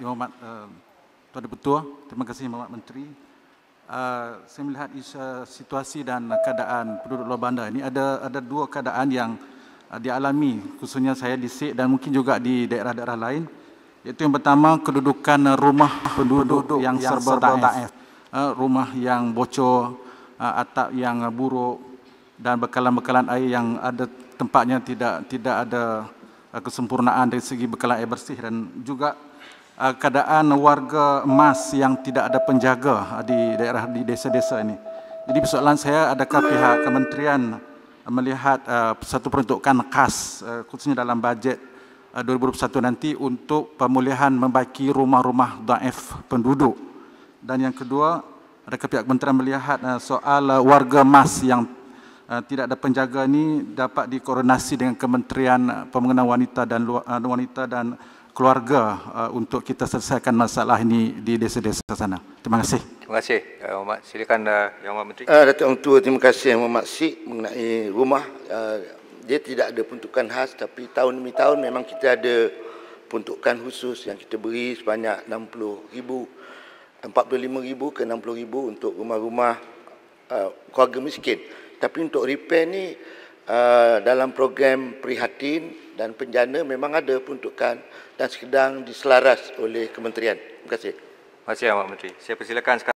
Yang Hormat uh, Tuan Deputua, terima kasih Yang eh, Hormat Menteri. Uh, saya melihat isa, eh, situasi dan keadaan penduduk luar bandar ini ada ada dua keadaan yang uh, dialami khususnya saya di SIK dan mungkin juga di daerah-daerah lain iaitu yang pertama kedudukan rumah penduduk, penduduk yang, yang serba taif, taif. Uh, rumah yang bocor, uh, atap yang buruk dan bekalan-bekalan air yang ada tempatnya tidak tidak ada uh, kesempurnaan dari segi bekalan air bersih dan juga Ah, keadaan warga emas yang tidak ada penjaga ah, di daerah di desa-desa ini. Jadi persoalan saya adakah pihak kementerian melihat ah, satu peruntukan khas khususnya dalam bajet 2021 nanti untuk pemulihan membaiki rumah-rumah daif penduduk. Dan yang kedua, adakah pihak kementerian melihat soal warga emas yang Eh, tidak ada penjaga ini dapat dikoordinasi dengan Kementerian eh, Pembangunan Wanita dan eh, Wanita dan Keluarga untuk kita selesaikan masalah ini di desa-desa sana. Terima kasih. Terima kasih. Umat, silakan Yang Amat Menteri. Uh, Datuk Tua, terima kasih Yang Amat Sik mengenai rumah. Uh, dia tidak ada peruntukan khas tapi tahun demi tahun memang kita ada peruntukan khusus yang kita beri sebanyak 60000 RM45,000 ke RM60,000 untuk rumah-rumah uh, keluarga miskin. Tapi untuk repair ni uh, dalam program prihatin dan penjana memang ada peruntukan dan sedang diselaras oleh kementerian. Terima kasih. Terima kasih Pak Menteri. Saya persilakan sekarang.